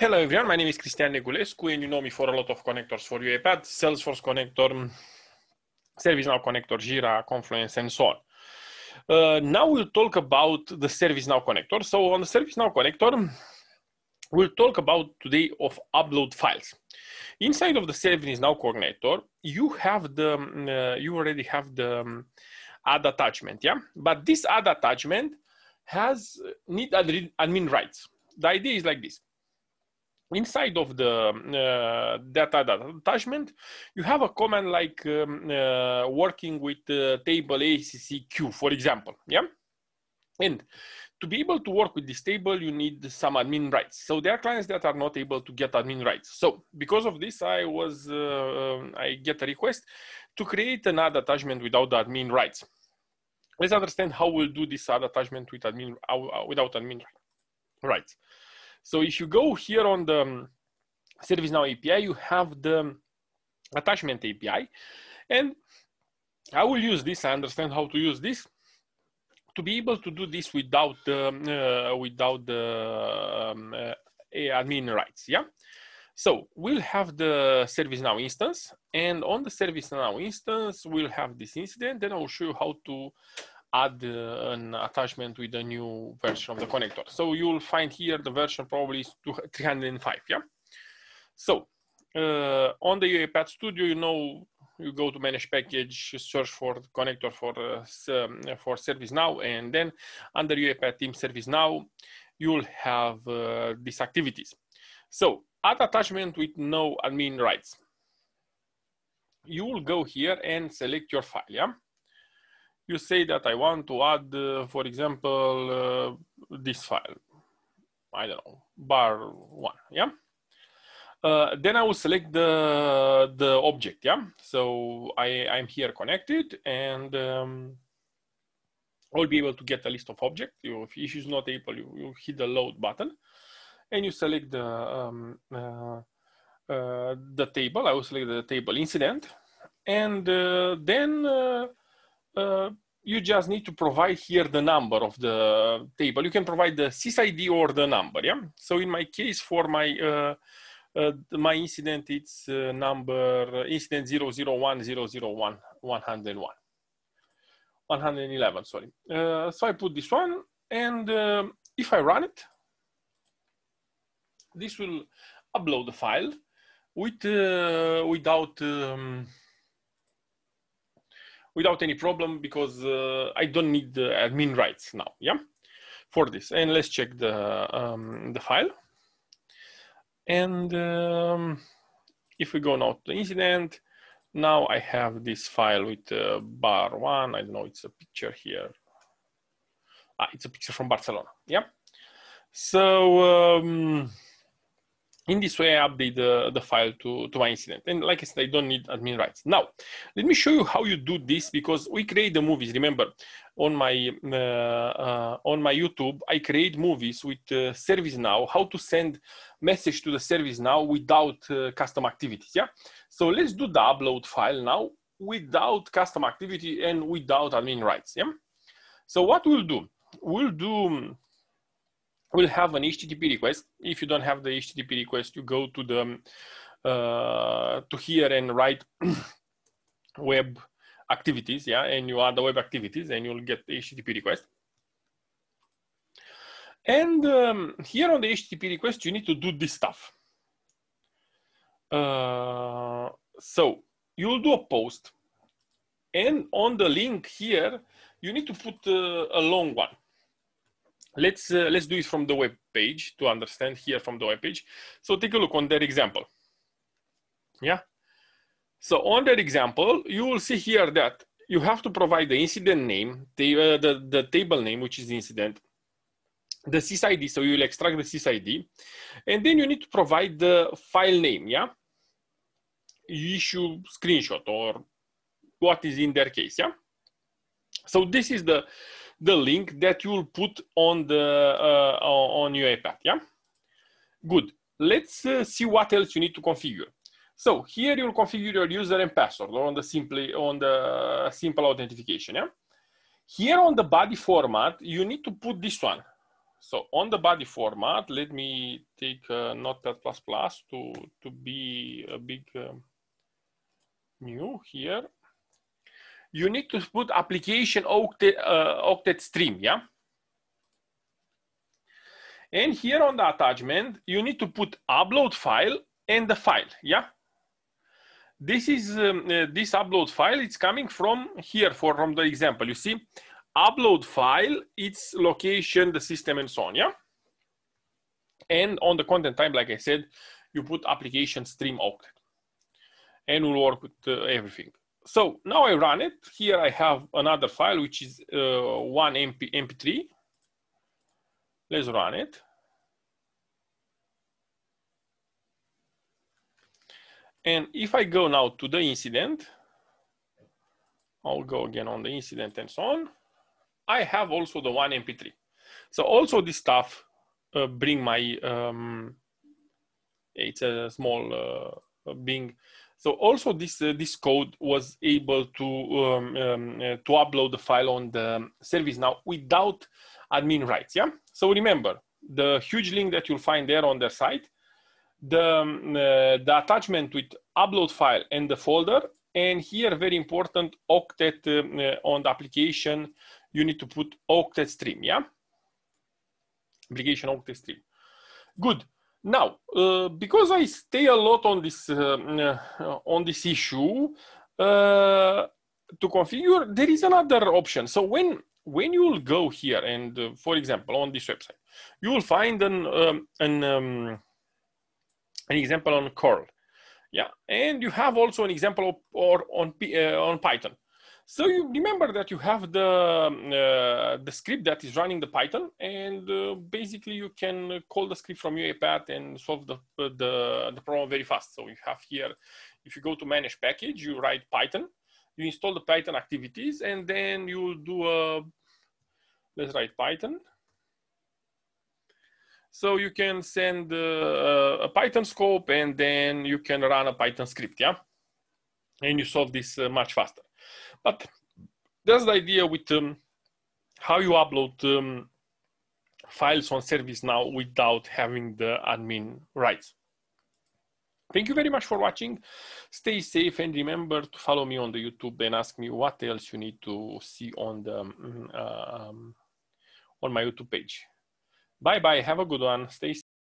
Hello everyone, my name is Cristian Negulescu and you know me for a lot of connectors for UiPath, Salesforce connector, ServiceNow connector, Jira, Confluence, and so on. Uh, now we'll talk about the ServiceNow connector. So on the ServiceNow connector, we'll talk about today of upload files. Inside of the ServiceNow connector, you have the, mm, uh, you already have the um, add attachment, yeah? But this add attachment has uh, need admin rights. The idea is like this inside of the uh, data, data attachment, you have a command like um, uh, working with uh, table ACCQ, for example, yeah? And to be able to work with this table, you need some admin rights. So there are clients that are not able to get admin rights. So because of this, I was, uh, um, I get a request to create an ad attachment without the admin rights. Let's understand how we'll do this ad attachment with admin, uh, without admin rights. Right. So if you go here on the um, ServiceNow API, you have the um, attachment API. And I will use this, I understand how to use this to be able to do this without the, um, uh, without the um, uh, admin rights, yeah? So we'll have the ServiceNow instance and on the ServiceNow instance, we'll have this incident. Then I'll show you how to add uh, an attachment with a new version of the connector. So you'll find here the version probably is 305, yeah? So uh, on the UiPath Studio, you know, you go to manage package, search for connector for, uh, um, for ServiceNow, and then under UiPath team ServiceNow, you'll have uh, these activities. So add attachment with no admin rights. You will go here and select your file, yeah? you say that I want to add, uh, for example, uh, this file. I don't know, bar one, yeah? Uh, then I will select the, the object, yeah? So I, I'm here connected and um, I'll be able to get a list of objects. You, if it's not able, you, you hit the load button and you select the, um, uh, uh, the table. I will select the table incident and uh, then uh, you just need to provide here the number of the table. You can provide the sysid or the number, yeah? So in my case, for my uh, uh my incident it's uh, number incident zero zero one zero zero one 111 sorry uh, so i put this one and if i run it this will upload the file with without um, without any problem because uh, I don't need the admin rights now, yeah, for this. And let's check the, um, the file. And um, if we go now to the incident, now I have this file with uh, bar one. I don't know, it's a picture here. Ah, it's a picture from Barcelona, yeah. So, um, in this way, I update the, the file to, to my incident. And like I said, I don't need admin rights. Now, let me show you how you do this because we create the movies. Remember, on my, uh, uh, on my YouTube, I create movies with uh, ServiceNow, how to send message to the ServiceNow without uh, custom activities, yeah? So let's do the upload file now without custom activity and without admin rights, yeah? So what we'll do, we'll do will have an HTTP request. If you don't have the HTTP request, you go to the um, uh, to here and write web activities, yeah, and you add the web activities and you'll get the HTTP request. And um, here on the HTTP request, you need to do this stuff. Uh, so you'll do a post and on the link here, you need to put uh, a long one. Let's, uh, let's do it from the web page to understand here from the web page. So take a look on that example. Yeah. So on that example, you will see here that you have to provide the incident name, the, uh, the, the table name, which is the incident, the sysid, so you'll extract the sysid, and then you need to provide the file name, yeah? issue screenshot or what is in their case, yeah? So this is the the link that you'll put on the uh, on your iPad. Yeah, good. Let's uh, see what else you need to configure. So here you'll configure your user and password on the simply on the simple authentication. Yeah. Here on the body format, you need to put this one. So on the body format, let me take uh, Notepad++ to to be a big um, new here you need to put application octet, uh, octet stream, yeah? And here on the attachment, you need to put upload file and the file, yeah? This is, um, uh, this upload file, it's coming from here, for, from the example, you see? Upload file, its location, the system, and so on, yeah? And on the content type, like I said, you put application stream octet. And we'll work with uh, everything so now I run it. Here I have another file, which is uh, one MP, MP3. Let's run it. And if I go now to the incident, I'll go again on the incident and so on. I have also the one MP3. So also this stuff uh, bring my, um, it's a small uh, being so also this uh, this code was able to um, um, uh, to upload the file on the service now without admin rights. Yeah. So remember the huge link that you'll find there on their site, the um, uh, the attachment with upload file and the folder, and here very important octet uh, uh, on the application. You need to put octet stream. Yeah. Application octet stream. Good. Now, uh, because I stay a lot on this uh, uh on this issue, uh, to configure, there is another option. So when when you will go here and, uh, for example, on this website, you will find an um, an um, an example on curl, yeah, and you have also an example of, or on P, on Python. So you remember that you have the, um, uh, the script that is running the Python and uh, basically you can call the script from app and solve the, uh, the, the problem very fast. So you have here, if you go to manage package, you write Python, you install the Python activities and then you do a, let's write Python. So you can send uh, uh a Python scope and then you can run a Python script, yeah? And you solve this uh, much faster. But that's the idea with um, how you upload um, files on service now without having the admin rights. Thank you very much for watching. Stay safe and remember to follow me on the YouTube and ask me what else you need to see on the um, uh, um on my YouTube page. Bye bye. Have a good one. Stay